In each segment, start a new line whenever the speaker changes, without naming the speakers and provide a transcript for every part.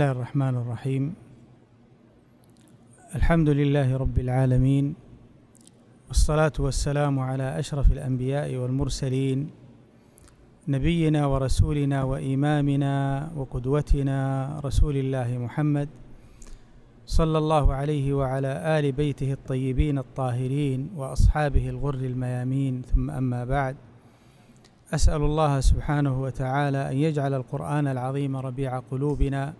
الله الرحمن الرحيم الحمد لله رب العالمين والصلاة والسلام على أشرف الأنبياء والمرسلين نبينا ورسولنا وإمامنا وقدوتنا رسول الله محمد صلى الله عليه وعلى آل بيته الطيبين الطاهرين وأصحابه الغر الميامين ثم أما بعد أسأل الله سبحانه وتعالى أن يجعل القرآن العظيم ربيع قلوبنا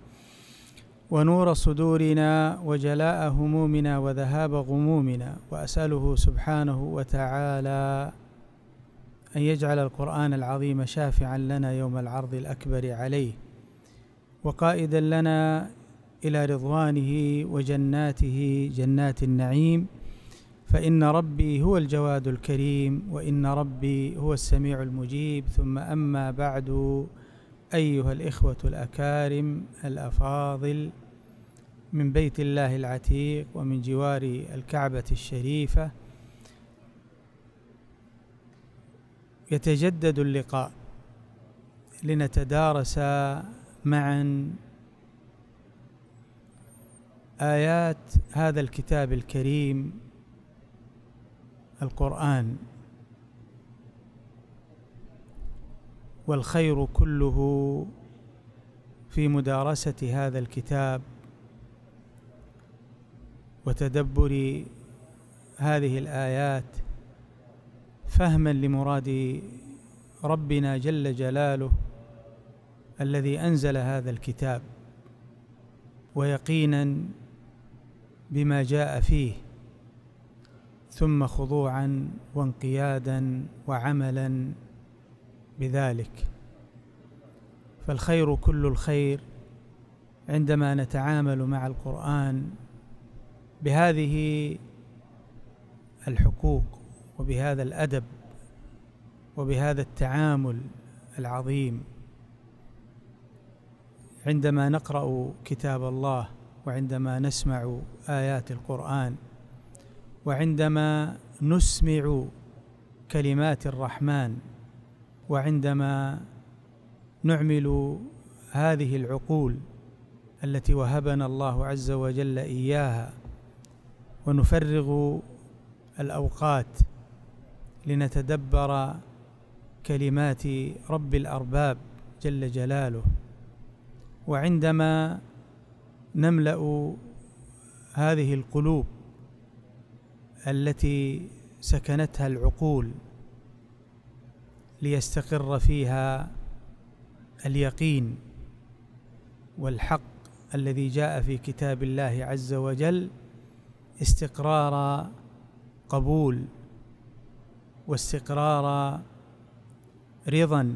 ونور صدورنا وجلاء همومنا وذهاب غمومنا واساله سبحانه وتعالى ان يجعل القران العظيم شافعا لنا يوم العرض الاكبر عليه وقائدا لنا الى رضوانه وجناته جنات النعيم فان ربي هو الجواد الكريم وان ربي هو السميع المجيب ثم اما بعد ايها الاخوه الاكارم الافاضل من بيت الله العتيق ومن جوار الكعبة الشريفة يتجدد اللقاء لنتدارس معا آيات هذا الكتاب الكريم القرآن والخير كله في مدارسة هذا الكتاب وتدبر هذه الايات فهما لمراد ربنا جل جلاله الذي انزل هذا الكتاب ويقينا بما جاء فيه ثم خضوعا وانقيادا وعملا بذلك فالخير كل الخير عندما نتعامل مع القران بهذه الحقوق وبهذا الادب وبهذا التعامل العظيم عندما نقرا كتاب الله وعندما نسمع ايات القران وعندما نسمع كلمات الرحمن وعندما نعمل هذه العقول التي وهبنا الله عز وجل اياها ونفرغ الاوقات لنتدبر كلمات رب الارباب جل جلاله وعندما نملا هذه القلوب التي سكنتها العقول ليستقر فيها اليقين والحق الذي جاء في كتاب الله عز وجل استقرار قبول واستقرار رضا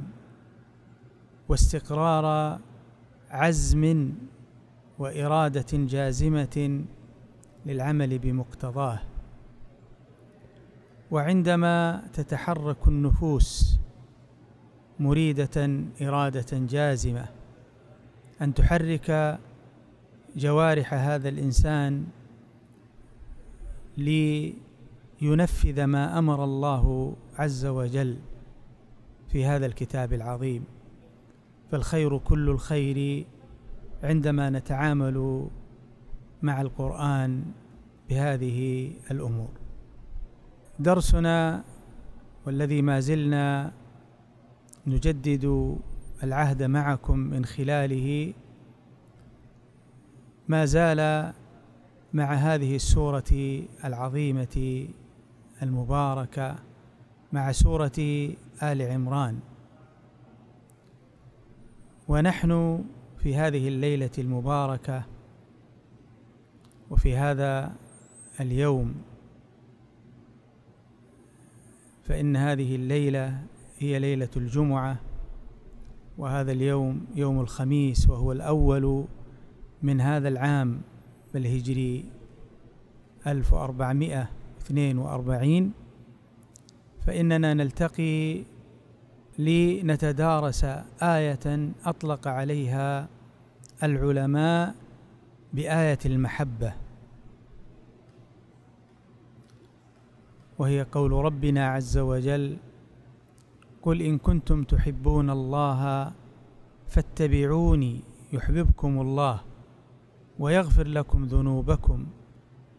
واستقرار عزم واراده جازمه للعمل بمقتضاه وعندما تتحرك النفوس مريده اراده جازمه ان تحرك جوارح هذا الانسان لينفذ ما امر الله عز وجل في هذا الكتاب العظيم فالخير كل الخير عندما نتعامل مع القران بهذه الامور درسنا والذي ما زلنا نجدد العهد معكم من خلاله ما زال مع هذه السورة العظيمة المباركة مع سورة آل عمران ونحن في هذه الليلة المباركة وفي هذا اليوم فإن هذه الليلة هي ليلة الجمعة وهذا اليوم يوم الخميس وهو الأول من هذا العام الهجري 1442 فإننا نلتقي لنتدارس آية أطلق عليها العلماء بآية المحبة وهي قول ربنا عز وجل قل إن كنتم تحبون الله فاتبعوني يحببكم الله ويغفر لكم ذنوبكم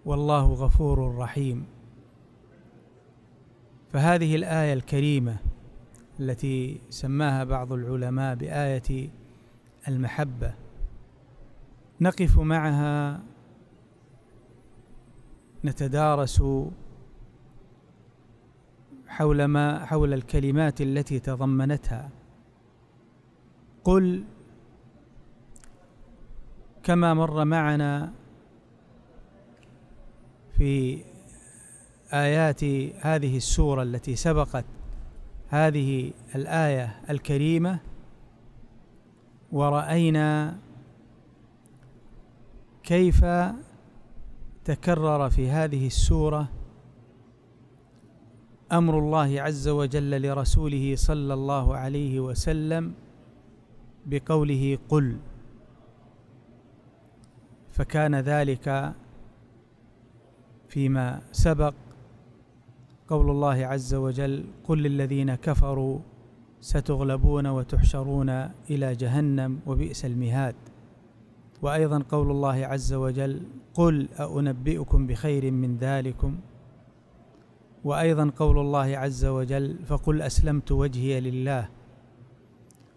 والله غفور رحيم فهذه الايه الكريمه التي سماها بعض العلماء بايه المحبه نقف معها نتدارس حول ما حول الكلمات التي تضمنتها قل كما مر معنا في ايات هذه السوره التي سبقت هذه الايه الكريمه وراينا كيف تكرر في هذه السوره امر الله عز وجل لرسوله صلى الله عليه وسلم بقوله قل فكان ذلك فيما سبق قول الله عز وجل قل للذين كفروا ستغلبون وتحشرون الى جهنم وبئس المهاد وايضا قول الله عز وجل قل اانبئكم بخير من ذلكم وايضا قول الله عز وجل فقل اسلمت وجهي لله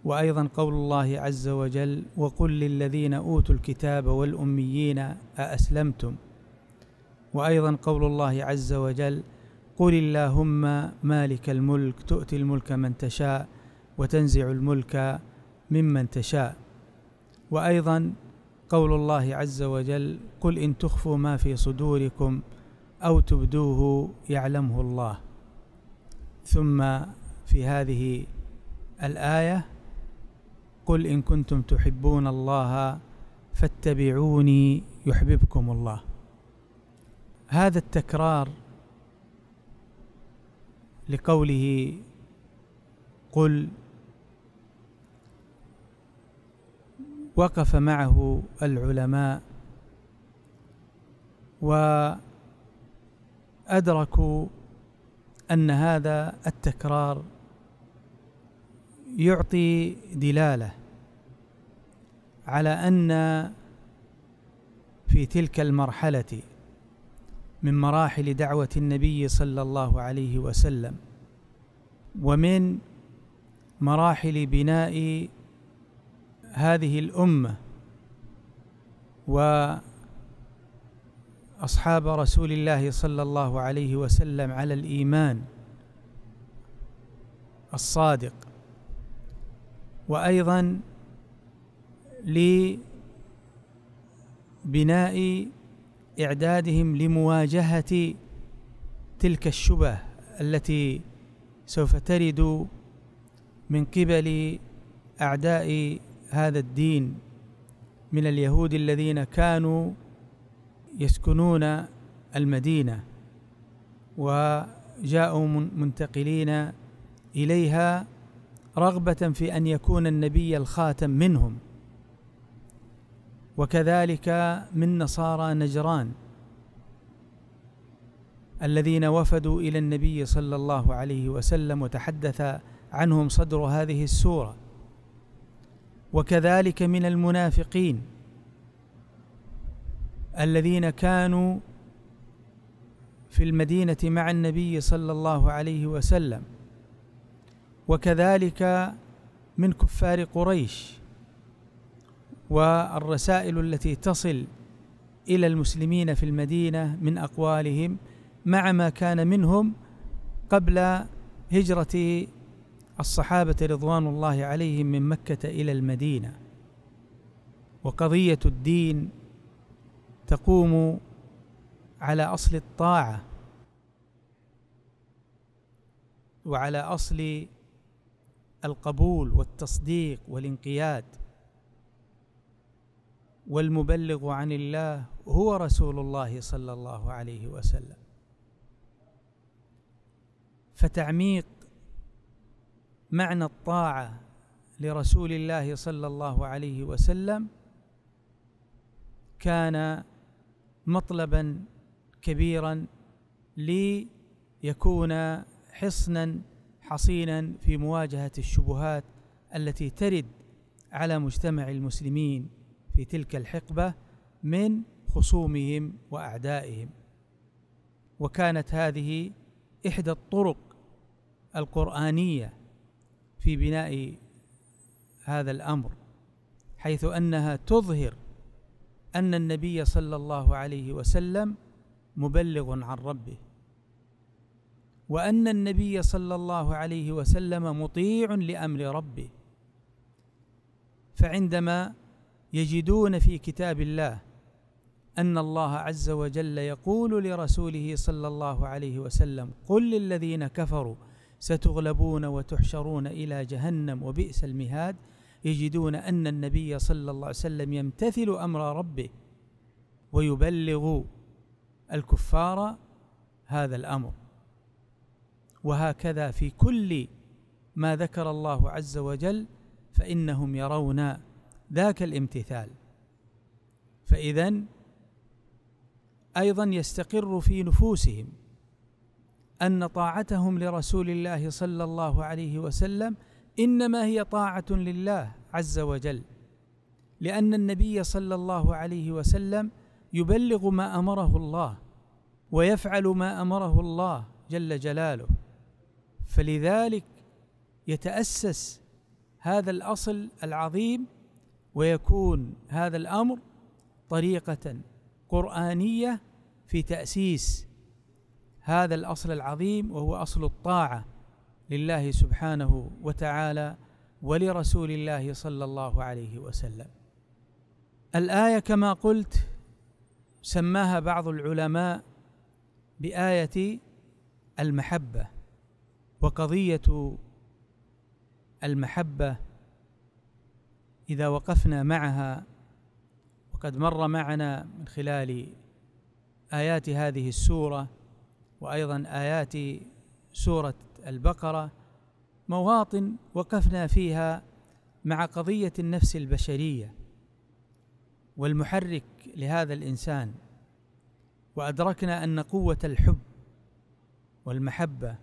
وايضا قول الله عز وجل وقل للذين اوتوا الكتاب والاميين ااسلمتم وايضا قول الله عز وجل قل اللهم مالك الملك تؤتي الملك من تشاء وتنزع الملك ممن تشاء وايضا قول الله عز وجل قل ان تخفوا ما في صدوركم او تبدوه يعلمه الله ثم في هذه الايه قل إن كنتم تحبون الله فاتبعوني يحببكم الله هذا التكرار لقوله قل وقف معه العلماء وأدركوا أن هذا التكرار يعطي دلاله على ان في تلك المرحله من مراحل دعوه النبي صلى الله عليه وسلم ومن مراحل بناء هذه الامه واصحاب رسول الله صلى الله عليه وسلم على الايمان الصادق وأيضا لبناء إعدادهم لمواجهة تلك الشبه التي سوف ترد من قبل أعداء هذا الدين من اليهود الذين كانوا يسكنون المدينة وجاءوا منتقلين إليها رغبه في ان يكون النبي الخاتم منهم وكذلك من نصارى نجران الذين وفدوا الى النبي صلى الله عليه وسلم وتحدث عنهم صدر هذه السوره وكذلك من المنافقين الذين كانوا في المدينه مع النبي صلى الله عليه وسلم وكذلك من كفار قريش والرسائل التي تصل الى المسلمين في المدينه من اقوالهم مع ما كان منهم قبل هجره الصحابه رضوان الله عليهم من مكه الى المدينه وقضيه الدين تقوم على اصل الطاعه وعلى اصل القبول والتصديق والانقياد والمبلغ عن الله هو رسول الله صلى الله عليه وسلم فتعميق معنى الطاعه لرسول الله صلى الله عليه وسلم كان مطلبا كبيرا ليكون حصنا حصينا في مواجهه الشبهات التي ترد على مجتمع المسلمين في تلك الحقبه من خصومهم واعدائهم وكانت هذه احدى الطرق القرانيه في بناء هذا الامر حيث انها تظهر ان النبي صلى الله عليه وسلم مبلغ عن ربه وان النبي صلى الله عليه وسلم مطيع لامر ربه فعندما يجدون في كتاب الله ان الله عز وجل يقول لرسوله صلى الله عليه وسلم قل للذين كفروا ستغلبون وتحشرون الى جهنم وبئس المهاد يجدون ان النبي صلى الله عليه وسلم يمتثل امر ربه ويبلغ الكفار هذا الامر وهكذا في كل ما ذكر الله عز وجل فانهم يرون ذاك الامتثال فاذا ايضا يستقر في نفوسهم ان طاعتهم لرسول الله صلى الله عليه وسلم انما هي طاعه لله عز وجل لان النبي صلى الله عليه وسلم يبلغ ما امره الله ويفعل ما امره الله جل جلاله فلذلك يتاسس هذا الاصل العظيم ويكون هذا الامر طريقه قرانيه في تاسيس هذا الاصل العظيم وهو اصل الطاعه لله سبحانه وتعالى ولرسول الله صلى الله عليه وسلم الايه كما قلت سماها بعض العلماء بايه المحبه وقضيه المحبه اذا وقفنا معها وقد مر معنا من خلال ايات هذه السوره وايضا ايات سوره البقره مواطن وقفنا فيها مع قضيه النفس البشريه والمحرك لهذا الانسان وادركنا ان قوه الحب والمحبه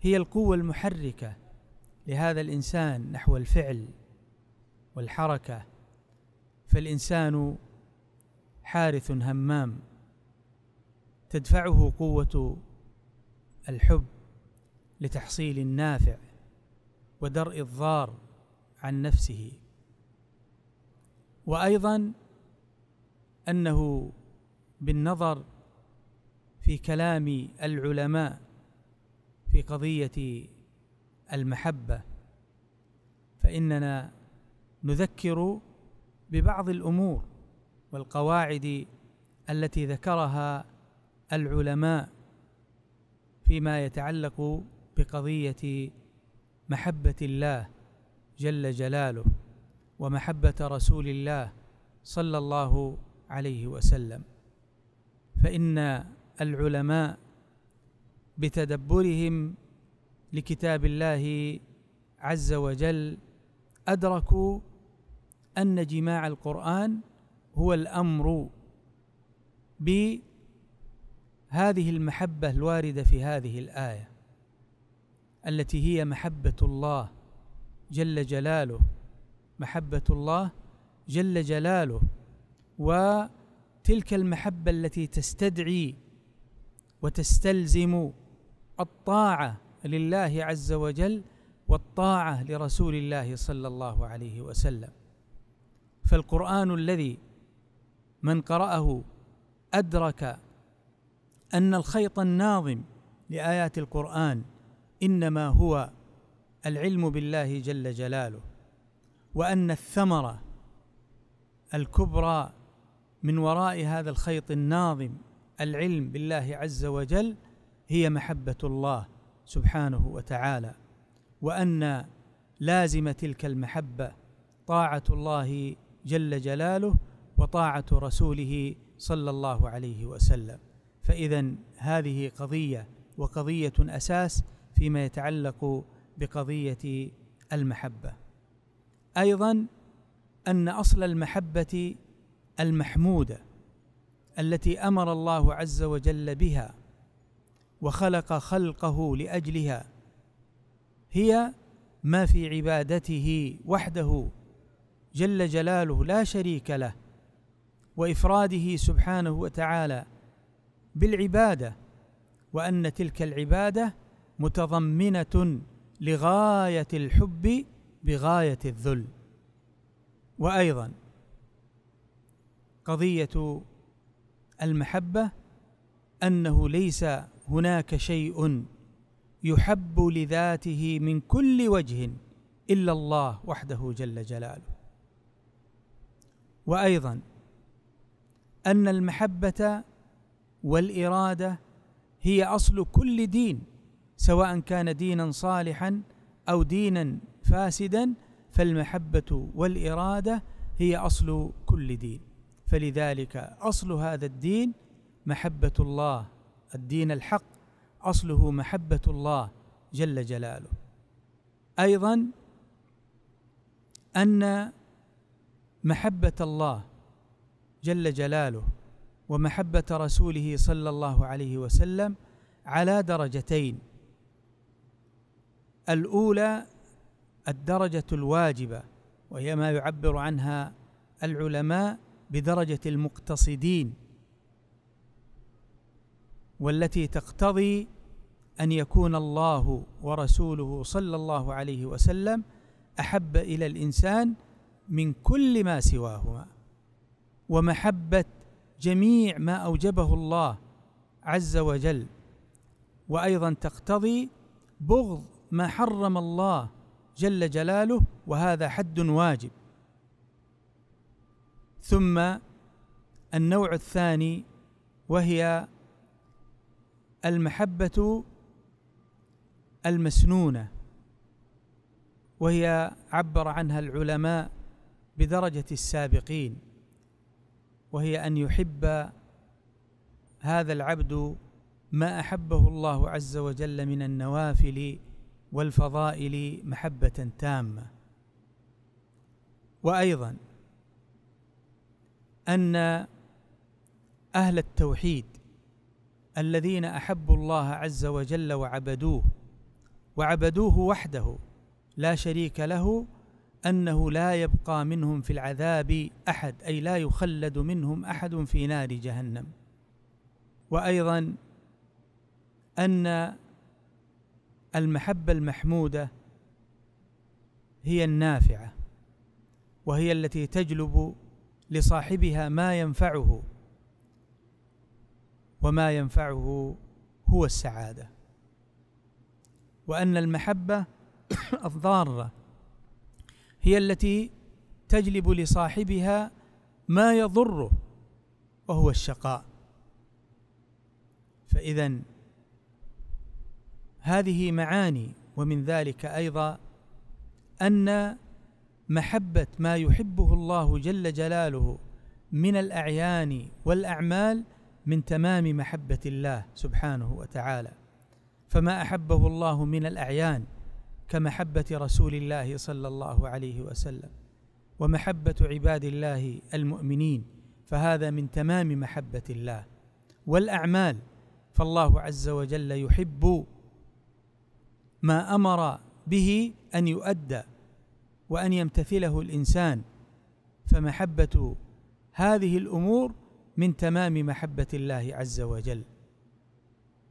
هي القوة المحركة لهذا الإنسان نحو الفعل والحركة فالإنسان حارث همام تدفعه قوة الحب لتحصيل النافع ودرء الضار عن نفسه وايضا انه بالنظر في كلام العلماء في قضيه المحبه فاننا نذكر ببعض الامور والقواعد التي ذكرها العلماء فيما يتعلق بقضيه محبه الله جل جلاله ومحبه رسول الله صلى الله عليه وسلم فان العلماء بتدبرهم لكتاب الله عز وجل ادركوا ان جماع القران هو الامر بهذه المحبه الوارده في هذه الايه التي هي محبه الله جل جلاله محبه الله جل جلاله وتلك المحبه التي تستدعي وتستلزم الطاعه لله عز وجل والطاعه لرسول الله صلى الله عليه وسلم فالقران الذي من قراه ادرك ان الخيط الناظم لايات القران انما هو العلم بالله جل جلاله وان الثمره الكبرى من وراء هذا الخيط الناظم العلم بالله عز وجل هي محبه الله سبحانه وتعالى وان لازم تلك المحبه طاعه الله جل جلاله وطاعه رسوله صلى الله عليه وسلم فاذا هذه قضيه وقضيه اساس فيما يتعلق بقضيه المحبه ايضا ان اصل المحبه المحموده التي امر الله عز وجل بها وخلق خلقه لاجلها هي ما في عبادته وحده جل جلاله لا شريك له وافراده سبحانه وتعالى بالعباده وان تلك العباده متضمنه لغايه الحب بغايه الذل وايضا قضيه المحبه انه ليس هناك شيء يحب لذاته من كل وجه الا الله وحده جل جلاله وايضا ان المحبه والاراده هي اصل كل دين سواء كان دينا صالحا او دينا فاسدا فالمحبه والاراده هي اصل كل دين فلذلك اصل هذا الدين محبه الله الدين الحق اصله محبه الله جل جلاله ايضا ان محبه الله جل جلاله ومحبه رسوله صلى الله عليه وسلم على درجتين الاولى الدرجه الواجبه وهي ما يعبر عنها العلماء بدرجه المقتصدين والتي تقتضي ان يكون الله ورسوله صلى الله عليه وسلم احب الى الانسان من كل ما سواهما ومحبه جميع ما اوجبه الله عز وجل وايضا تقتضي بغض ما حرم الله جل جلاله وهذا حد واجب ثم النوع الثاني وهي المحبة المسنونة وهي عبر عنها العلماء بدرجة السابقين وهي أن يحب هذا العبد ما أحبه الله عز وجل من النوافل والفضائل محبة تامة وأيضا أن أهل التوحيد الذين احبوا الله عز وجل وعبدوه وعبدوه وحده لا شريك له انه لا يبقى منهم في العذاب احد اي لا يخلد منهم احد في نار جهنم وايضا ان المحبه المحموده هي النافعه وهي التي تجلب لصاحبها ما ينفعه وما ينفعه هو السعاده وان المحبه الضاره هي التي تجلب لصاحبها ما يضره وهو الشقاء فاذا هذه معاني ومن ذلك ايضا ان محبه ما يحبه الله جل جلاله من الاعيان والاعمال من تمام محبه الله سبحانه وتعالى فما احبه الله من الاعيان كمحبه رسول الله صلى الله عليه وسلم ومحبه عباد الله المؤمنين فهذا من تمام محبه الله والاعمال فالله عز وجل يحب ما امر به ان يؤدى وان يمتثله الانسان فمحبه هذه الامور من تمام محبه الله عز وجل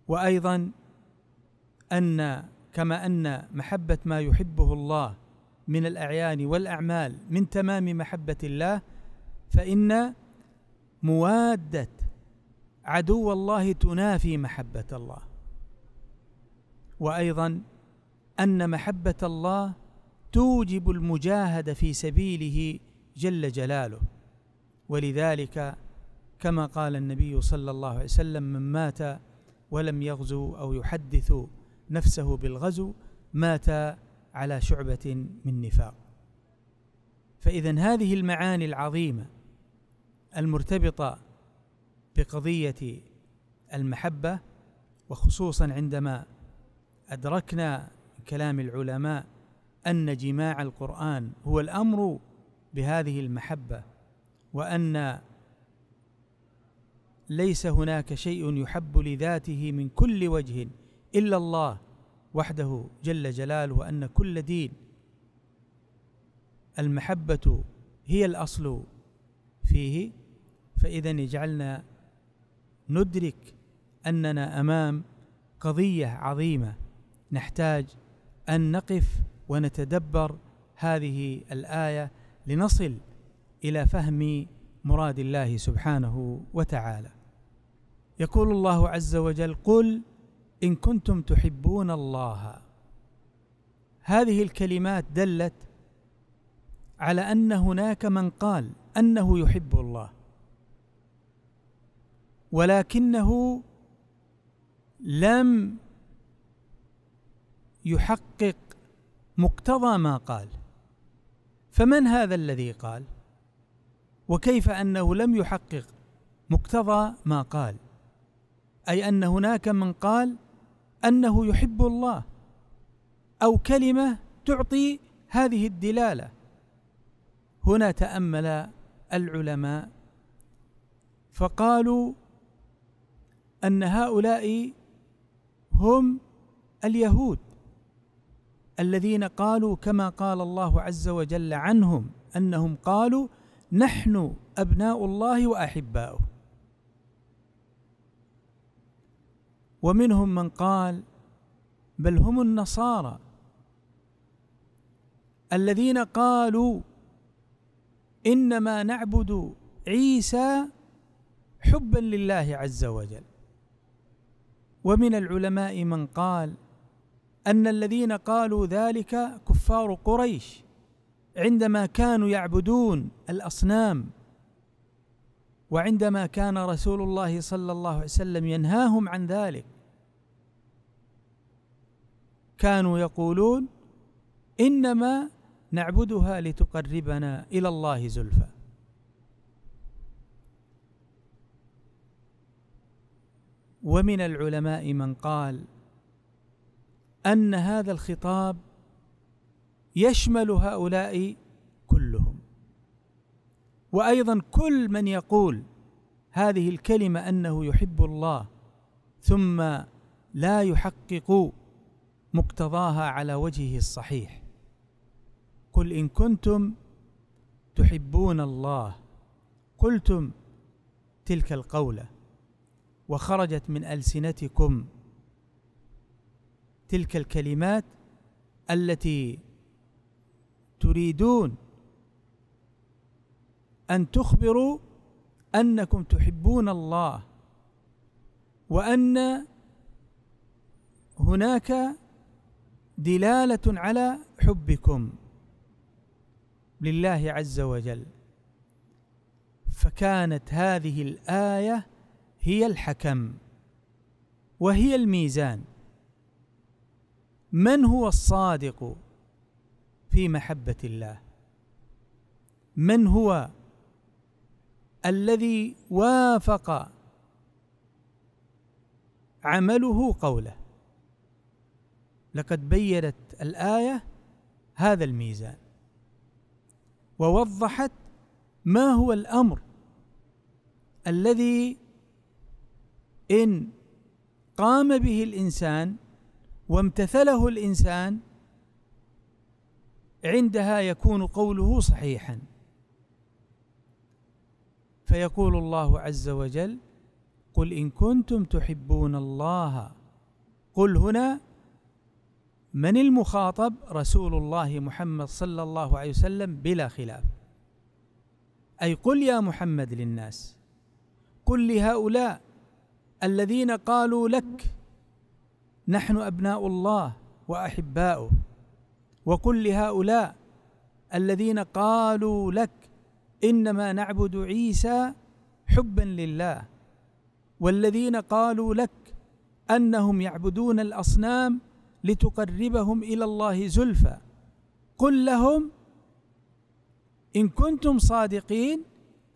وايضا ان كما ان محبه ما يحبه الله من الاعيان والاعمال من تمام محبه الله فان مواده عدو الله تنافي محبه الله وايضا ان محبه الله توجب المجاهده في سبيله جل جلاله ولذلك كما قال النبي صلى الله عليه وسلم من مات ولم يغزو او يحدث نفسه بالغزو مات على شعبه من نفاق فاذا هذه المعاني العظيمه المرتبطه بقضيه المحبه وخصوصا عندما ادركنا كلام العلماء ان جماع القران هو الامر بهذه المحبه وان ليس هناك شيء يحب لذاته من كل وجه الا الله وحده جل جلاله وان كل دين المحبه هي الاصل فيه فاذا يجعلنا ندرك اننا امام قضيه عظيمه نحتاج ان نقف ونتدبر هذه الايه لنصل الى فهم مراد الله سبحانه وتعالى يقول الله عز وجل قل ان كنتم تحبون الله هذه الكلمات دلت على ان هناك من قال انه يحب الله ولكنه لم يحقق مقتضى ما قال فمن هذا الذي قال وكيف انه لم يحقق مقتضى ما قال اي ان هناك من قال انه يحب الله او كلمه تعطي هذه الدلاله هنا تامل العلماء فقالوا ان هؤلاء هم اليهود الذين قالوا كما قال الله عز وجل عنهم انهم قالوا نحن ابناء الله واحباؤه ومنهم من قال بل هم النصارى الذين قالوا انما نعبد عيسى حبا لله عز وجل ومن العلماء من قال ان الذين قالوا ذلك كفار قريش عندما كانوا يعبدون الاصنام وعندما كان رسول الله صلى الله عليه وسلم ينهاهم عن ذلك كانوا يقولون انما نعبدها لتقربنا الى الله زلفى ومن العلماء من قال ان هذا الخطاب يشمل هؤلاء كلهم وايضا كل من يقول هذه الكلمه انه يحب الله ثم لا يحقق مقتضاها على وجهه الصحيح قل ان كنتم تحبون الله قلتم تلك القوله وخرجت من السنتكم تلك الكلمات التي تريدون ان تخبروا انكم تحبون الله وان هناك دلاله على حبكم لله عز وجل فكانت هذه الايه هي الحكم وهي الميزان من هو الصادق في محبه الله من هو الذي وافق عمله قوله لقد بينت الايه هذا الميزان ووضحت ما هو الامر الذي ان قام به الانسان وامتثله الانسان عندها يكون قوله صحيحا فيقول الله عز وجل قل ان كنتم تحبون الله قل هنا من المخاطب رسول الله محمد صلى الله عليه وسلم بلا خلاف أي قل يا محمد للناس قل لهؤلاء الذين قالوا لك نحن أبناء الله وأحباؤه وقل لهؤلاء الذين قالوا لك إنما نعبد عيسى حبا لله والذين قالوا لك أنهم يعبدون الأصنام لتقربهم الى الله زلفى قل لهم ان كنتم صادقين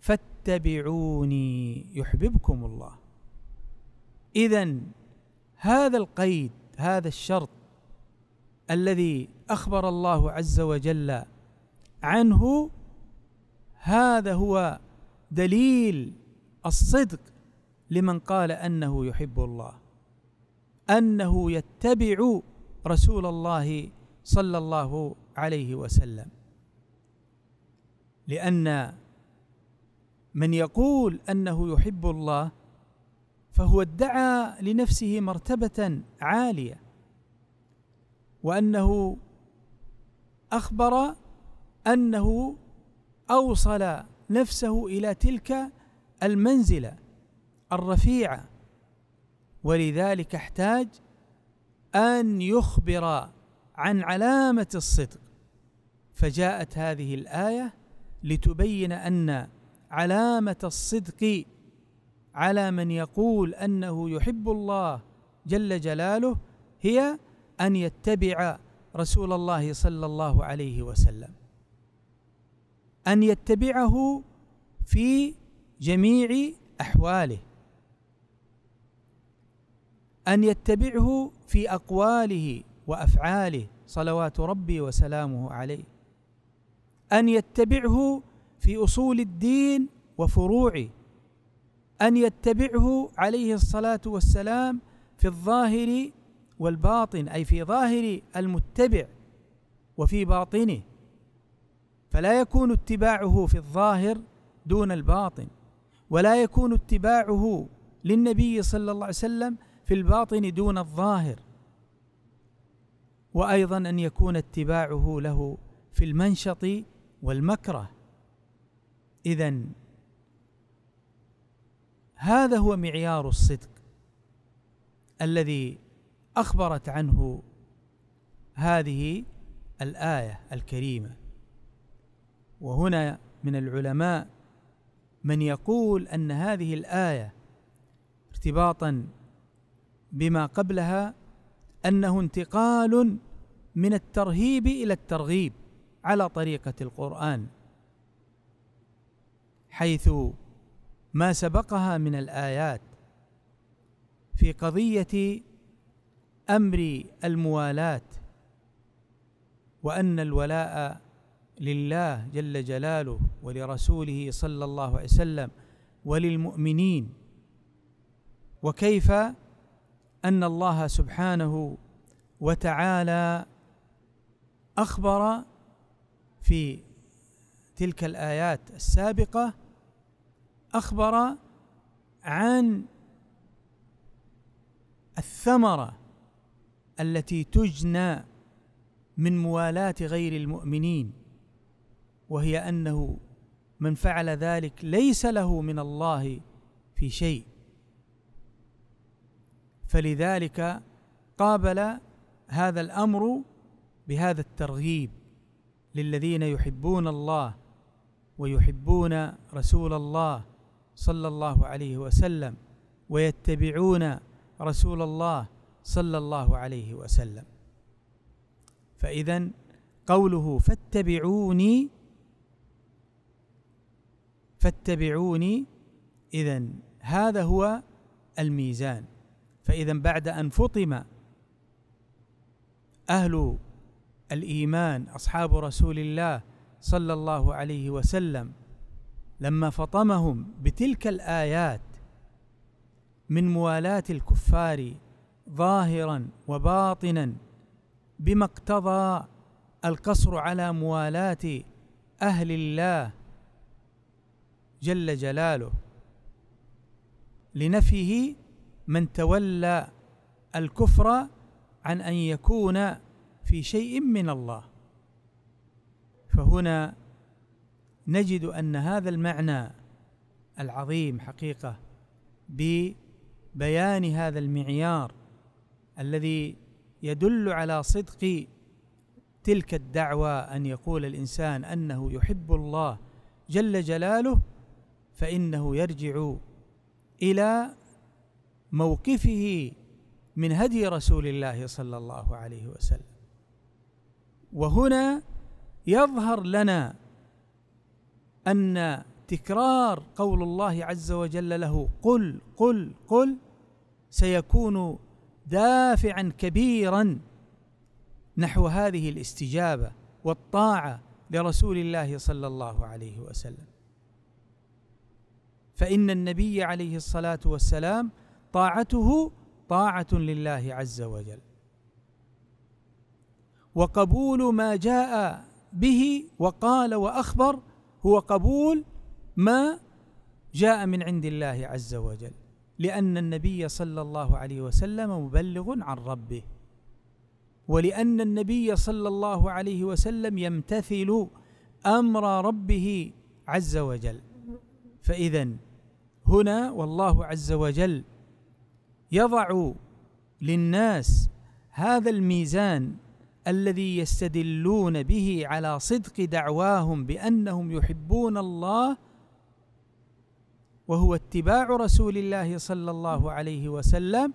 فاتبعوني يحببكم الله اذا هذا القيد هذا الشرط الذي اخبر الله عز وجل عنه هذا هو دليل الصدق لمن قال انه يحب الله انه يتبع رسول الله صلى الله عليه وسلم لان من يقول انه يحب الله فهو ادعى لنفسه مرتبه عاليه وانه اخبر انه اوصل نفسه الى تلك المنزله الرفيعه ولذلك احتاج ان يخبر عن علامه الصدق فجاءت هذه الايه لتبين ان علامه الصدق على من يقول انه يحب الله جل جلاله هي ان يتبع رسول الله صلى الله عليه وسلم ان يتبعه في جميع احواله ان يتبعه في اقواله وافعاله صلوات ربي وسلامه عليه ان يتبعه في اصول الدين وفروعه ان يتبعه عليه الصلاه والسلام في الظاهر والباطن اي في ظاهر المتبع وفي باطنه فلا يكون اتباعه في الظاهر دون الباطن ولا يكون اتباعه للنبي صلى الله عليه وسلم في الباطن دون الظاهر وايضا ان يكون اتباعه له في المنشط والمكره اذا هذا هو معيار الصدق الذي اخبرت عنه هذه الايه الكريمه وهنا من العلماء من يقول ان هذه الايه ارتباطا بما قبلها انه انتقال من الترهيب الى الترغيب على طريقه القران حيث ما سبقها من الايات في قضيه امر الموالاه وان الولاء لله جل جلاله ولرسوله صلى الله عليه وسلم وللمؤمنين وكيف ان الله سبحانه وتعالى اخبر في تلك الايات السابقه اخبر عن الثمره التي تجنى من موالاه غير المؤمنين وهي انه من فعل ذلك ليس له من الله في شيء فلذلك قابل هذا الامر بهذا الترغيب للذين يحبون الله ويحبون رسول الله صلى الله عليه وسلم ويتبعون رسول الله صلى الله عليه وسلم فاذا قوله فاتبعوني فاتبعوني اذا هذا هو الميزان فإذا بعد أن فطم أهل الإيمان أصحاب رسول الله صلى الله عليه وسلم لما فطمهم بتلك الآيات من موالاة الكفار ظاهرا وباطنا بما اقتضى القصر على موالاة أهل الله جل جلاله لنفيه من تولى الكفر عن ان يكون في شيء من الله فهنا نجد ان هذا المعنى العظيم حقيقه ببيان هذا المعيار الذي يدل على صدق تلك الدعوى ان يقول الانسان انه يحب الله جل جلاله فانه يرجع الى موقفه من هدي رسول الله صلى الله عليه وسلم وهنا يظهر لنا ان تكرار قول الله عز وجل له قل قل قل سيكون دافعا كبيرا نحو هذه الاستجابه والطاعه لرسول الله صلى الله عليه وسلم فان النبي عليه الصلاه والسلام طاعته طاعه لله عز وجل وقبول ما جاء به وقال واخبر هو قبول ما جاء من عند الله عز وجل لان النبي صلى الله عليه وسلم مبلغ عن ربه ولان النبي صلى الله عليه وسلم يمتثل امر ربه عز وجل فاذا هنا والله عز وجل يضع للناس هذا الميزان الذي يستدلون به على صدق دعواهم بانهم يحبون الله وهو اتباع رسول الله صلى الله عليه وسلم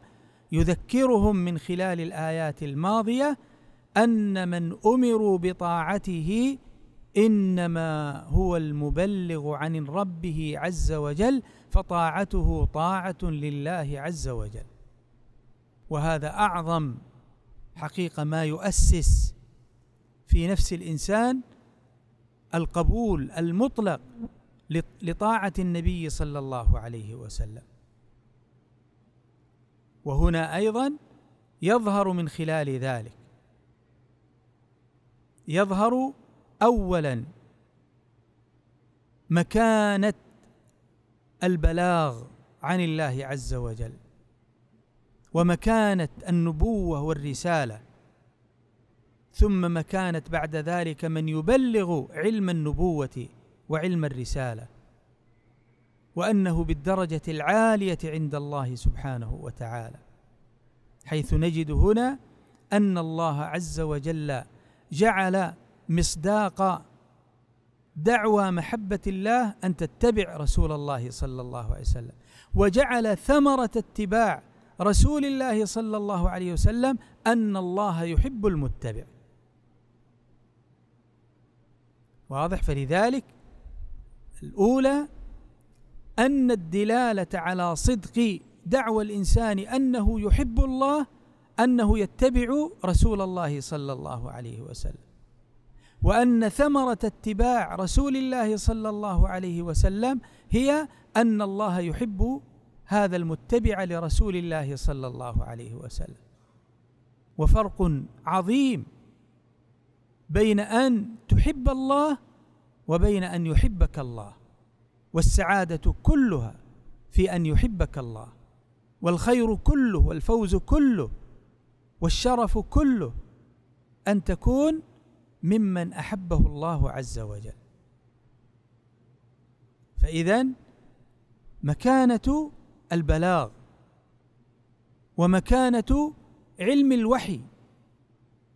يذكرهم من خلال الايات الماضيه ان من امروا بطاعته انما هو المبلغ عن ربه عز وجل فطاعته طاعه لله عز وجل وهذا اعظم حقيقه ما يؤسس في نفس الانسان القبول المطلق لطاعه النبي صلى الله عليه وسلم وهنا ايضا يظهر من خلال ذلك يظهر اولا مكانه البلاغ عن الله عز وجل ومكانه النبوه والرساله ثم مكانه بعد ذلك من يبلغ علم النبوه وعلم الرساله وانه بالدرجه العاليه عند الله سبحانه وتعالى حيث نجد هنا ان الله عز وجل جعل مصداق دعوى محبة الله أن تتبع رسول الله صلى الله عليه وسلم وجعل ثمرة اتباع رسول الله صلى الله عليه وسلم أن الله يحب المتبع واضح فلذلك الأولى أن الدلالة على صدق دعوى الإنسان أنه يحب الله أنه يتبع رسول الله صلى الله عليه وسلم وان ثمره اتباع رسول الله صلى الله عليه وسلم هي ان الله يحب هذا المتبع لرسول الله صلى الله عليه وسلم وفرق عظيم بين ان تحب الله وبين ان يحبك الله والسعاده كلها في ان يحبك الله والخير كله والفوز كله والشرف كله ان تكون ممن احبه الله عز وجل فاذا مكانه البلاغ ومكانه علم الوحي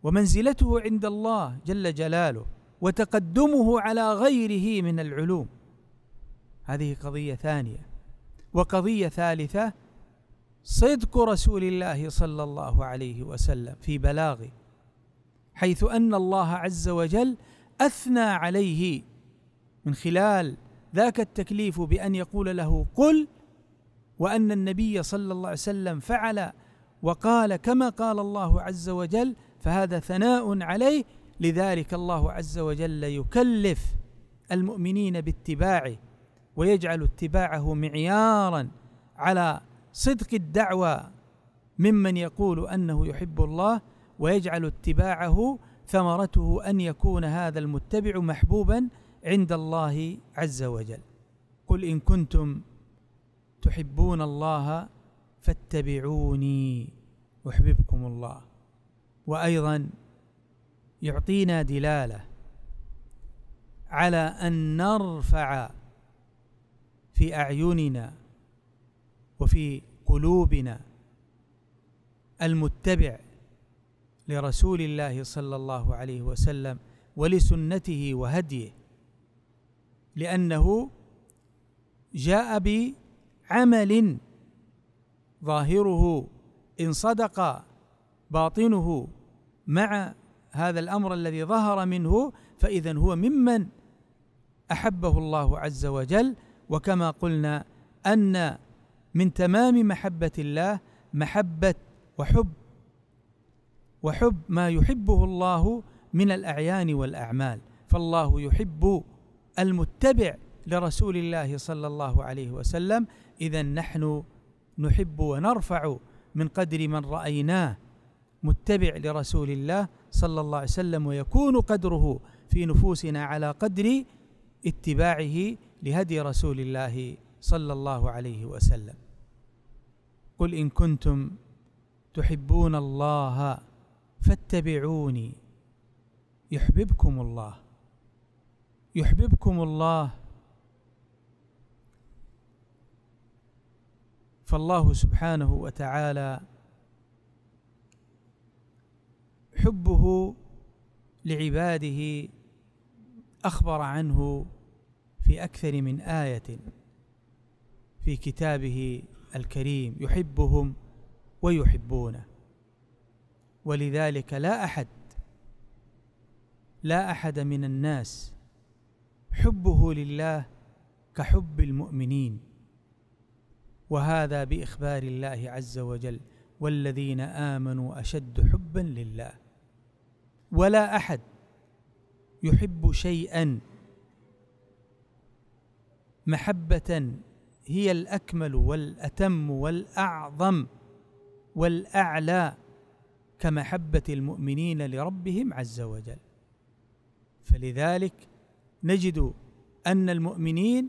ومنزلته عند الله جل جلاله وتقدمه على غيره من العلوم هذه قضيه ثانيه وقضيه ثالثه صدق رسول الله صلى الله عليه وسلم في بلاغه حيث ان الله عز وجل اثنى عليه من خلال ذاك التكليف بان يقول له قل وان النبي صلى الله عليه وسلم فعل وقال كما قال الله عز وجل فهذا ثناء عليه لذلك الله عز وجل يكلف المؤمنين باتباعه ويجعل اتباعه معيارا على صدق الدعوى ممن يقول انه يحب الله ويجعل اتباعه ثمرته ان يكون هذا المتبع محبوبا عند الله عز وجل قل ان كنتم تحبون الله فاتبعوني احببكم الله وايضا يعطينا دلاله على ان نرفع في اعيننا وفي قلوبنا المتبع لرسول الله صلى الله عليه وسلم ولسنته وهديه لانه جاء بعمل ظاهره ان صدق باطنه مع هذا الامر الذي ظهر منه فاذا هو ممن احبه الله عز وجل وكما قلنا ان من تمام محبه الله محبه وحب وحب ما يحبه الله من الاعيان والاعمال فالله يحب المتبع لرسول الله صلى الله عليه وسلم اذا نحن نحب ونرفع من قدر من رايناه متبع لرسول الله صلى الله عليه وسلم ويكون قدره في نفوسنا على قدر اتباعه لهدي رسول الله صلى الله عليه وسلم قل ان كنتم تحبون الله فاتبعوني يحببكم الله يحببكم الله فالله سبحانه وتعالى حبه لعباده اخبر عنه في اكثر من ايه في كتابه الكريم يحبهم ويحبونه ولذلك لا احد لا احد من الناس حبه لله كحب المؤمنين وهذا باخبار الله عز وجل والذين امنوا اشد حبا لله ولا احد يحب شيئا محبه هي الاكمل والاتم والاعظم والاعلى كمحبة المؤمنين لربهم عز وجل فلذلك نجد أن المؤمنين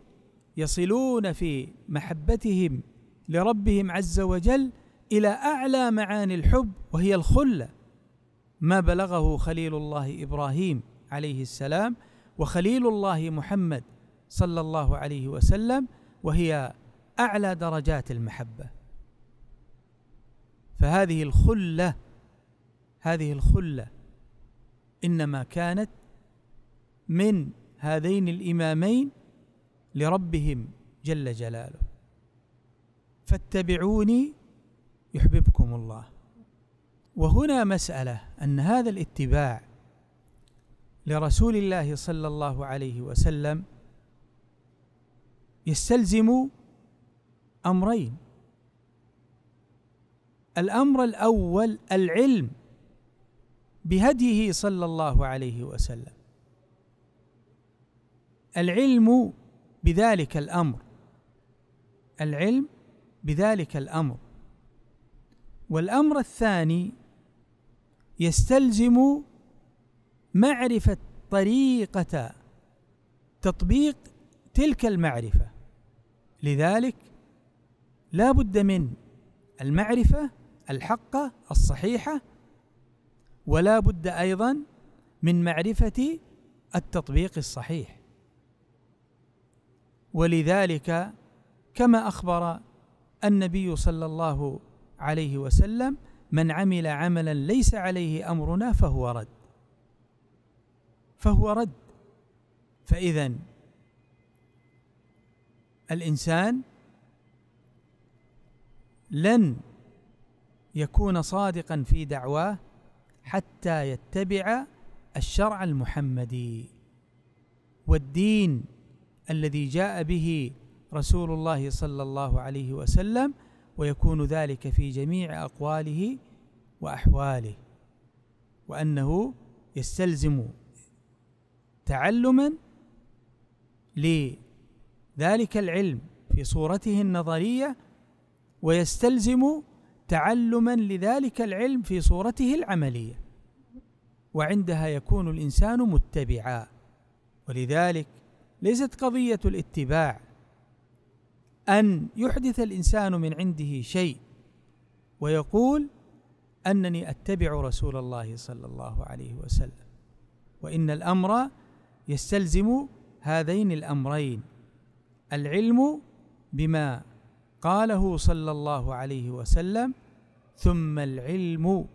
يصلون في محبتهم لربهم عز وجل إلى أعلى معاني الحب وهي الخلة ما بلغه خليل الله إبراهيم عليه السلام وخليل الله محمد صلى الله عليه وسلم وهي أعلى درجات المحبة فهذه الخلة هذه الخله انما كانت من هذين الامامين لربهم جل جلاله فاتبعوني يحببكم الله وهنا مساله ان هذا الاتباع لرسول الله صلى الله عليه وسلم يستلزم امرين الامر الاول العلم بهديه صلى الله عليه وسلم العلم بذلك الامر العلم بذلك الامر والامر الثاني يستلزم معرفه طريقه تطبيق تلك المعرفه لذلك لا بد من المعرفه الحقه الصحيحه ولا بد ايضا من معرفه التطبيق الصحيح ولذلك كما اخبر النبي صلى الله عليه وسلم من عمل عملا ليس عليه امرنا فهو رد فهو رد فاذا الانسان لن يكون صادقا في دعواه حتى يتبع الشرع المحمدي والدين الذي جاء به رسول الله صلى الله عليه وسلم ويكون ذلك في جميع اقواله واحواله وانه يستلزم تعلما لذلك العلم في صورته النظريه ويستلزم تعلما لذلك العلم في صورته العمليه وعندها يكون الانسان متبعا ولذلك ليست قضيه الاتباع ان يحدث الانسان من عنده شيء ويقول انني اتبع رسول الله صلى الله عليه وسلم وان الامر يستلزم هذين الامرين العلم بما قاله صلى الله عليه وسلم ثم العلم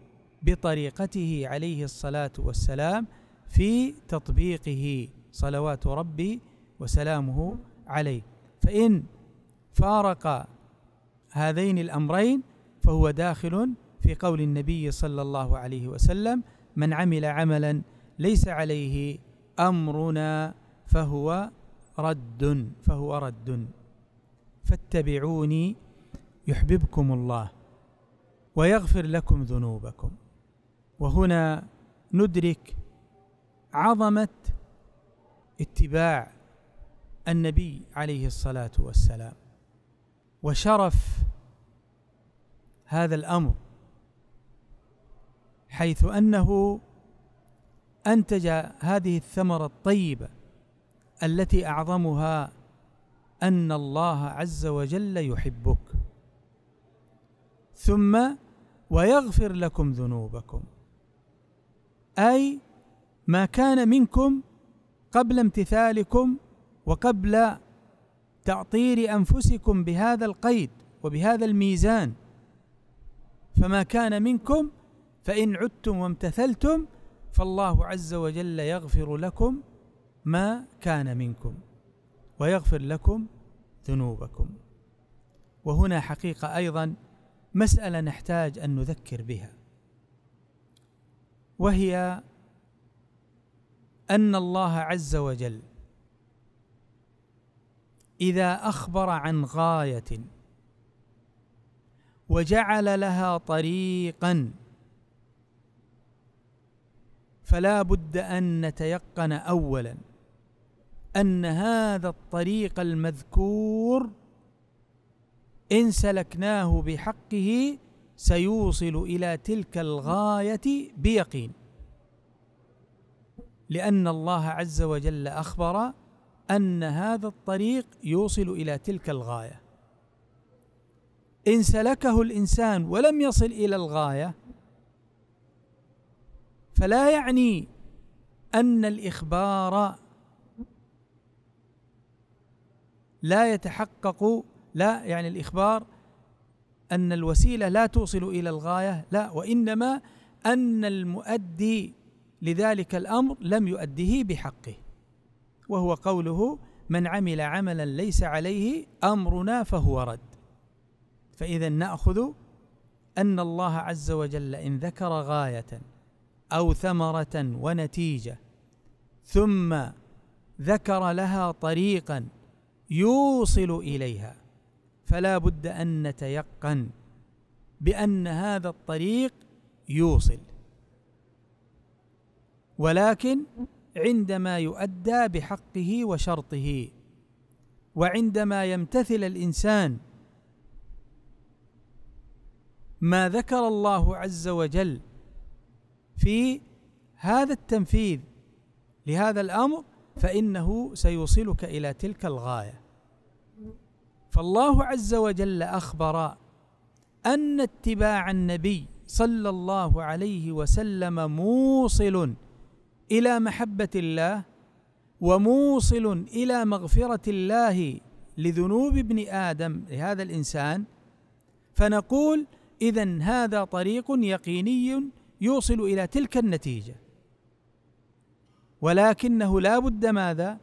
بطريقته عليه الصلاه والسلام في تطبيقه صلوات ربي وسلامه عليه فان فارق هذين الامرين فهو داخل في قول النبي صلى الله عليه وسلم من عمل عملا ليس عليه امرنا فهو رد فهو رد فاتبعوني يحببكم الله ويغفر لكم ذنوبكم وهنا ندرك عظمه اتباع النبي عليه الصلاه والسلام وشرف هذا الامر حيث انه انتج هذه الثمره الطيبه التي اعظمها ان الله عز وجل يحبك ثم ويغفر لكم ذنوبكم اي ما كان منكم قبل امتثالكم وقبل تعطير انفسكم بهذا القيد وبهذا الميزان فما كان منكم فان عدتم وامتثلتم فالله عز وجل يغفر لكم ما كان منكم ويغفر لكم ذنوبكم وهنا حقيقه ايضا مساله نحتاج ان نذكر بها وهي ان الله عز وجل اذا اخبر عن غايه وجعل لها طريقا فلا بد ان نتيقن اولا ان هذا الطريق المذكور ان سلكناه بحقه سيوصل الى تلك الغايه بيقين لان الله عز وجل اخبر ان هذا الطريق يوصل الى تلك الغايه ان سلكه الانسان ولم يصل الى الغايه فلا يعني ان الاخبار لا يتحقق لا يعني الإخبار أن الوسيلة لا توصل إلى الغاية لا وإنما أن المؤدي لذلك الأمر لم يؤديه بحقه وهو قوله من عمل عملا ليس عليه أمرنا فهو رد فإذا نأخذ أن الله عز وجل إن ذكر غاية أو ثمرة ونتيجة ثم ذكر لها طريقا يوصل اليها فلا بد ان نتيقن بان هذا الطريق يوصل ولكن عندما يؤدى بحقه وشرطه وعندما يمتثل الانسان ما ذكر الله عز وجل في هذا التنفيذ لهذا الامر فانه سيوصلك الى تلك الغايه فالله عز وجل اخبر ان اتباع النبي صلى الله عليه وسلم موصل الى محبه الله وموصل الى مغفره الله لذنوب ابن ادم لهذا الانسان فنقول اذا هذا طريق يقيني يوصل الى تلك النتيجه ولكنه لا بد ماذا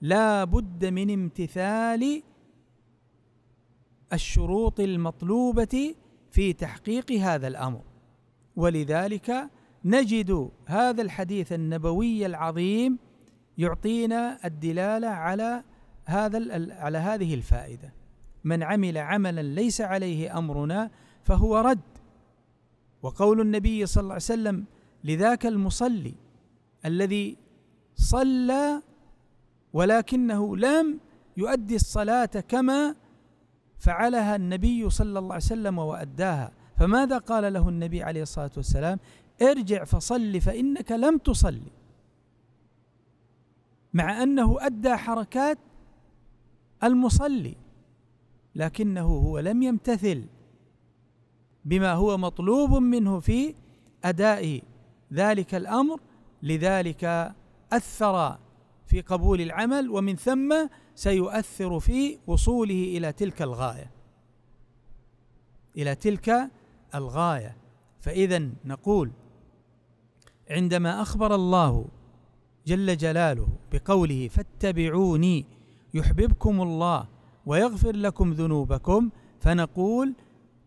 لا بد من امتثال الشروط المطلوبه في تحقيق هذا الامر ولذلك نجد هذا الحديث النبوي العظيم يعطينا الدلاله على هذا على هذه الفائده من عمل عملا ليس عليه امرنا فهو رد وقول النبي صلى الله عليه وسلم لذاك المصلي الذي صلى ولكنه لم يؤدي الصلاه كما فعلها النبي صلى الله عليه وسلم واداها فماذا قال له النبي عليه الصلاه والسلام ارجع فصل فانك لم تصلي مع انه ادى حركات المصلي لكنه هو لم يمتثل بما هو مطلوب منه في اداء ذلك الامر لذلك اثر في قبول العمل ومن ثم سيؤثر في وصوله الى تلك الغايه الى تلك الغايه فاذا نقول عندما اخبر الله جل جلاله بقوله فاتبعوني يحببكم الله ويغفر لكم ذنوبكم فنقول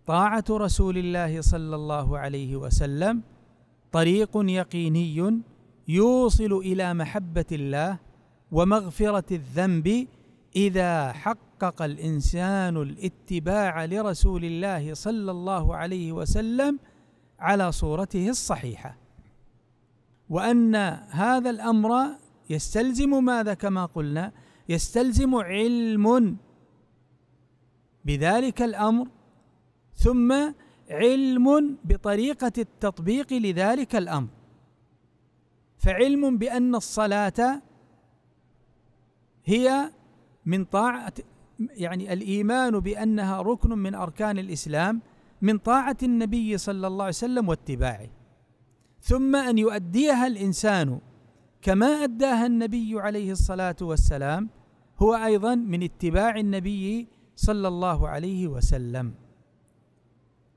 طاعه رسول الله صلى الله عليه وسلم طريق يقيني يوصل الى محبه الله ومغفره الذنب اذا حقق الانسان الاتباع لرسول الله صلى الله عليه وسلم على صورته الصحيحه وان هذا الامر يستلزم ماذا كما قلنا يستلزم علم بذلك الامر ثم علم بطريقه التطبيق لذلك الامر فعلم بان الصلاه هي من طاعة يعني الإيمان بأنها ركن من أركان الإسلام من طاعة النبي صلى الله عليه وسلم واتباعه ثم أن يؤديها الإنسان كما أداها النبي عليه الصلاة والسلام هو أيضا من اتباع النبي صلى الله عليه وسلم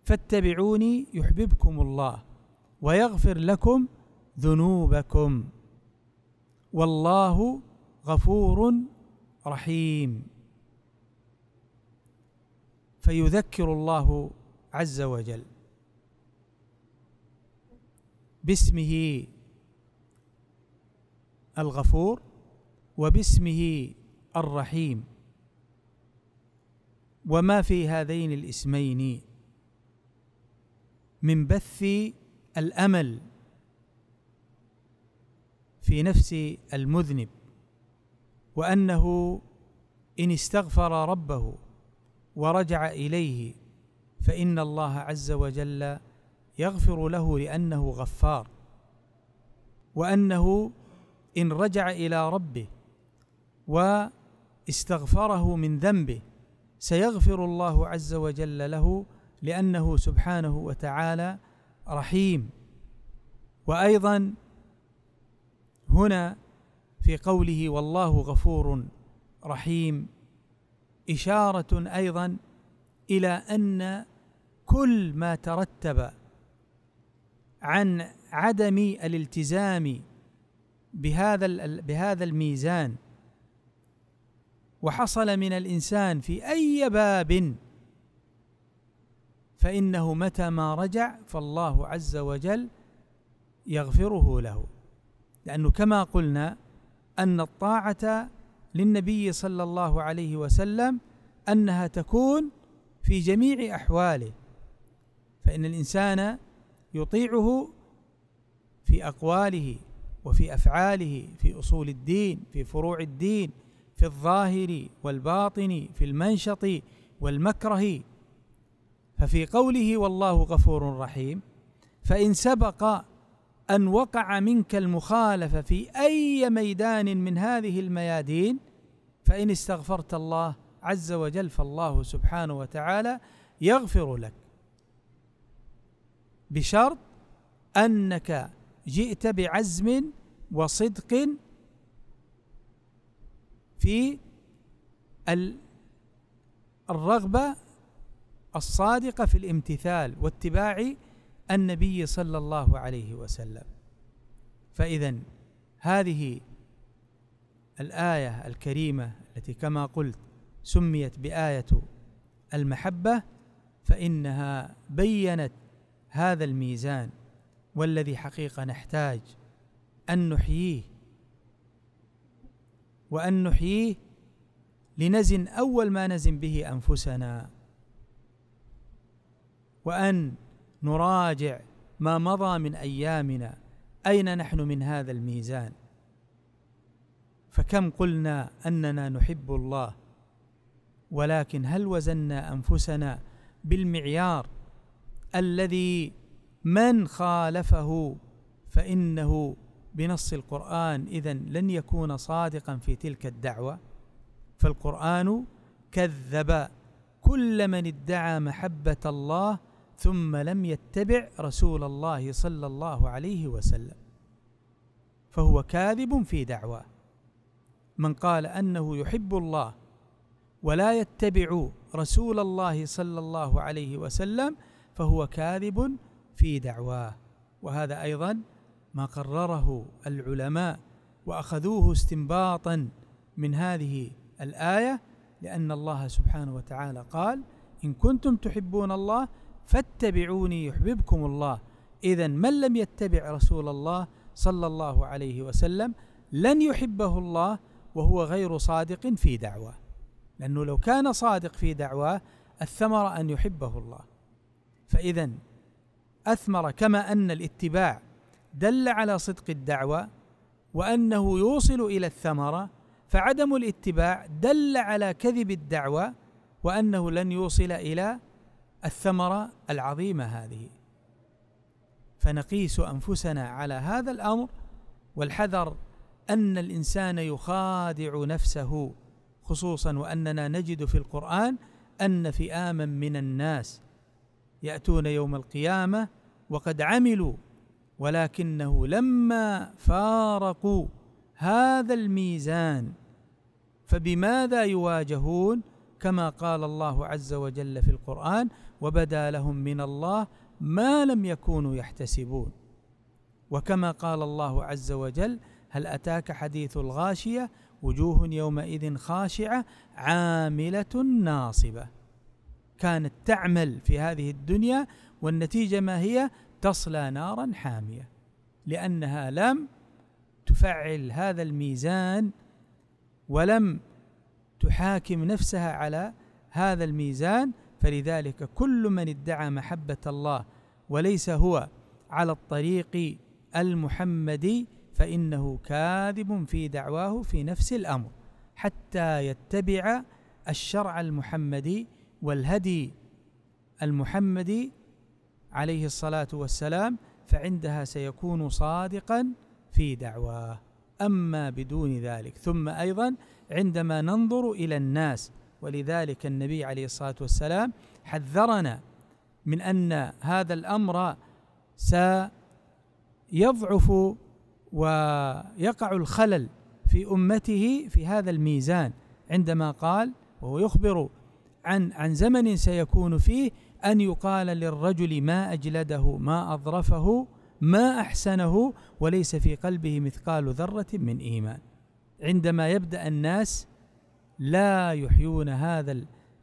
فاتبعوني يحببكم الله ويغفر لكم ذنوبكم والله غفور رحيم فيذكر الله عز وجل باسمه الغفور وباسمه الرحيم وما في هذين الاسمين من بث الامل في نفس المذنب وانه ان استغفر ربه ورجع اليه فان الله عز وجل يغفر له لانه غفار وانه ان رجع الى ربه واستغفره من ذنبه سيغفر الله عز وجل له لانه سبحانه وتعالى رحيم وايضا هنا في قوله والله غفور رحيم اشاره ايضا الى ان كل ما ترتب عن عدم الالتزام بهذا بهذا الميزان وحصل من الانسان في اي باب فانه متى ما رجع فالله عز وجل يغفره له لانه كما قلنا ان الطاعه للنبي صلى الله عليه وسلم انها تكون في جميع احواله فان الانسان يطيعه في اقواله وفي افعاله في اصول الدين في فروع الدين في الظاهر والباطن في المنشط والمكره ففي قوله والله غفور رحيم فان سبق أن وقع منك المخالفة في أي ميدان من هذه الميادين فإن استغفرت الله عز وجل فالله سبحانه وتعالى يغفر لك بشرط أنك جئت بعزم وصدق في الرغبة الصادقة في الامتثال واتباع النبي صلى الله عليه وسلم فإذا هذه الآية الكريمة التي كما قلت سميت بآية المحبة فإنها بينت هذا الميزان والذي حقيقة نحتاج أن نحييه وأن نحييه لنزن أول ما نزن به أنفسنا وأن نراجع ما مضى من ايامنا اين نحن من هذا الميزان فكم قلنا اننا نحب الله ولكن هل وزنا انفسنا بالمعيار الذي من خالفه فانه بنص القران اذا لن يكون صادقا في تلك الدعوه فالقران كذب كل من ادعى محبه الله ثم لم يتبع رسول الله صلى الله عليه وسلم فهو كاذب في دعواه من قال انه يحب الله ولا يتبع رسول الله صلى الله عليه وسلم فهو كاذب في دعواه وهذا ايضا ما قرره العلماء واخذوه استنباطا من هذه الايه لان الله سبحانه وتعالى قال ان كنتم تحبون الله فاتبعوني يحببكم الله إذا من لم يتبع رسول الله صلى الله عليه وسلم لن يحبه الله وهو غير صادق في دعواه لأنه لو كان صادق في دعواه الثمرة أن يحبه الله فإذا أثمر كما أن الاتباع دل على صدق الدعوة وأنه يوصل إلى الثمرة فعدم الاتباع دل على كذب الدعوة وأنه لن يوصل إلى الثمرة العظيمة هذه فنقيس أنفسنا على هذا الأمر والحذر أن الإنسان يخادع نفسه خصوصا وأننا نجد في القرآن أن فئاما من الناس يأتون يوم القيامة وقد عملوا ولكنه لما فارقوا هذا الميزان فبماذا يواجهون كما قال الله عز وجل في القرآن وبدا لهم من الله ما لم يكونوا يحتسبون وكما قال الله عز وجل هل أتاك حديث الغاشية وجوه يومئذ خاشعة عاملة ناصبة كانت تعمل في هذه الدنيا والنتيجة ما هي تصلى نارا حامية لأنها لم تفعل هذا الميزان ولم تحاكم نفسها على هذا الميزان فلذلك كل من ادعى محبه الله وليس هو على الطريق المحمدي فانه كاذب في دعواه في نفس الامر حتى يتبع الشرع المحمدي والهدي المحمدي عليه الصلاه والسلام فعندها سيكون صادقا في دعواه اما بدون ذلك ثم ايضا عندما ننظر الى الناس ولذلك النبي عليه الصلاه والسلام حذرنا من ان هذا الامر سيضعف ويقع الخلل في امته في هذا الميزان عندما قال وهو يخبر عن عن زمن سيكون فيه ان يقال للرجل ما اجلده ما اظرفه ما احسنه وليس في قلبه مثقال ذره من ايمان عندما يبدا الناس لا يحيون هذا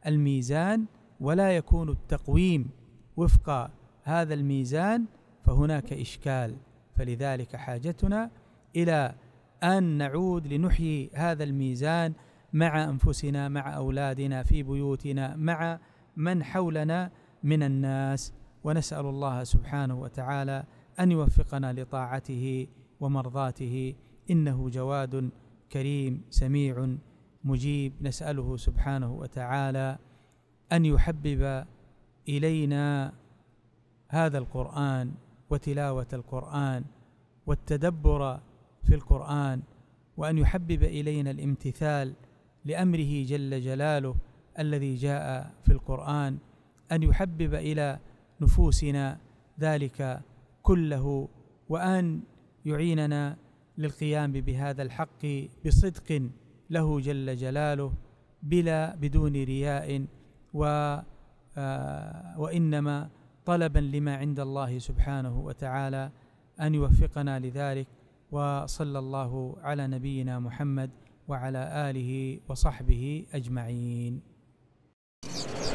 الميزان ولا يكون التقويم وفق هذا الميزان فهناك اشكال فلذلك حاجتنا الى ان نعود لنحيي هذا الميزان مع انفسنا مع اولادنا في بيوتنا مع من حولنا من الناس ونسال الله سبحانه وتعالى ان يوفقنا لطاعته ومرضاته انه جواد كريم سميع مجيب نساله سبحانه وتعالى ان يحبب الينا هذا القران وتلاوه القران والتدبر في القران وان يحبب الينا الامتثال لامره جل جلاله الذي جاء في القران ان يحبب الى نفوسنا ذلك كله وان يعيننا للقيام بهذا الحق بصدق له جل جلاله بلا بدون رياء و آه، وانما طلبا لما عند الله سبحانه وتعالى ان يوفقنا لذلك وصلى الله على نبينا محمد وعلى اله وصحبه اجمعين